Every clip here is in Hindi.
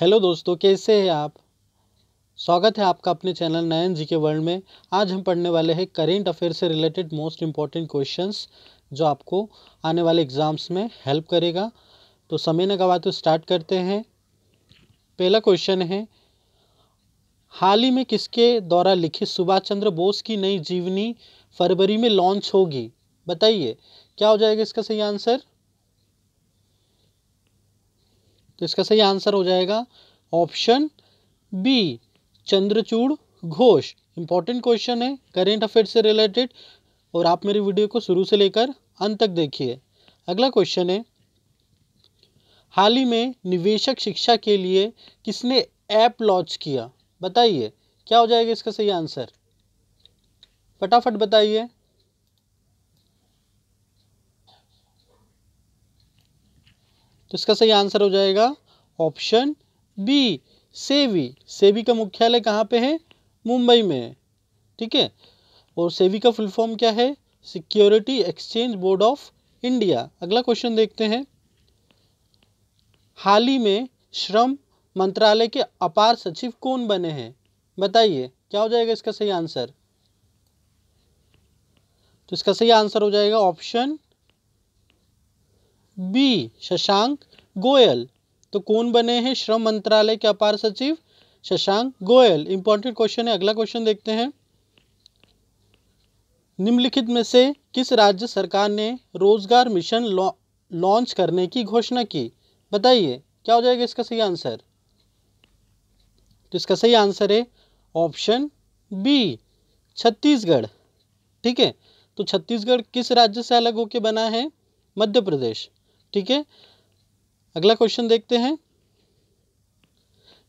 हेलो दोस्तों कैसे हैं आप स्वागत है आपका अपने चैनल नयन जी के वर्ल्ड में आज हम पढ़ने वाले हैं करेंट अफेयर से रिलेटेड मोस्ट इम्पॉर्टेंट क्वेश्चंस जो आपको आने वाले एग्ज़ाम्स में हेल्प करेगा तो समय न गवा तो स्टार्ट करते हैं पहला क्वेश्चन है हाल ही में किसके द्वारा लिखित सुभाष चंद्र बोस की नई जीवनी फरवरी में लॉन्च होगी बताइए क्या हो जाएगा इसका सही आंसर तो इसका सही आंसर हो जाएगा option B Chandrachud Ghosh important question है करेंट अफेयर से रिलेटेड और आप मेरी वीडियो को शुरू से लेकर अंत तक देखिए अगला क्वेश्चन है हाल ही में निवेशक शिक्षा के लिए किसने ऐप लॉन्च किया बताइए क्या हो जाएगा इसका सही आंसर फटाफट बताइए तो इसका सही आंसर हो जाएगा ऑप्शन बी सेवी सेवी का मुख्यालय कहाँ पे है मुंबई में ठीक है और सेवी का फुल फॉर्म क्या है Security Exchange Board of India अगला क्वेश्चन देखते हैं हाल ही में श्रम मंत्रालय के अपार सचिव कौन बने हैं बताइए क्या हो जाएगा इसका सही आंसर तो इसका सही आंसर हो जाएगा ऑप्शन बी शशांक गोयल तो कौन बने हैं श्रम मंत्रालय के अपार सचिव शशांक गोयल इंपॉर्टेंट क्वेश्चन है अगला क्वेश्चन देखते हैं निम्नलिखित में से किस राज्य सरकार ने रोजगार मिशन लॉन्च करने की घोषणा की बताइए क्या हो जाएगा इसका सही आंसर तो इसका सही आंसर है ऑप्शन बी छत्तीसगढ़ ठीक है तो छत्तीसगढ़ किस राज्य से अलग होकर बना है मध्य प्रदेश ठीक है अगला क्वेश्चन देखते हैं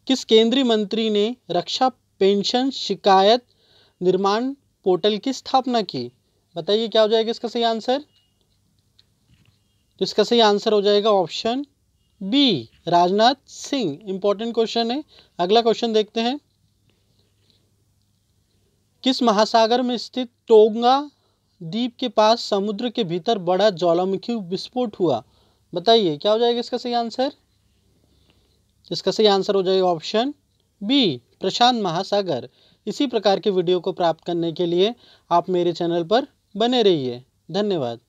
किस केंद्रीय मंत्री ने रक्षा पेंशन शिकायत निर्माण पोर्टल की स्थापना की बताइए क्या हो जाएगा इसका सही आंसर तो इसका सही आंसर हो जाएगा option B Rajnath Singh important question है अगला क्वेश्चन देखते हैं किस महासागर में स्थित टोंगा द्वीप के पास समुद्र के भीतर बड़ा ज्वालामुखी विस्फोट हुआ बताइए क्या हो जाएगा इसका सही आंसर इसका सही आंसर हो जाएगा ऑप्शन बी प्रशांत महासागर इसी प्रकार के वीडियो को प्राप्त करने के लिए आप मेरे चैनल पर बने रहिए धन्यवाद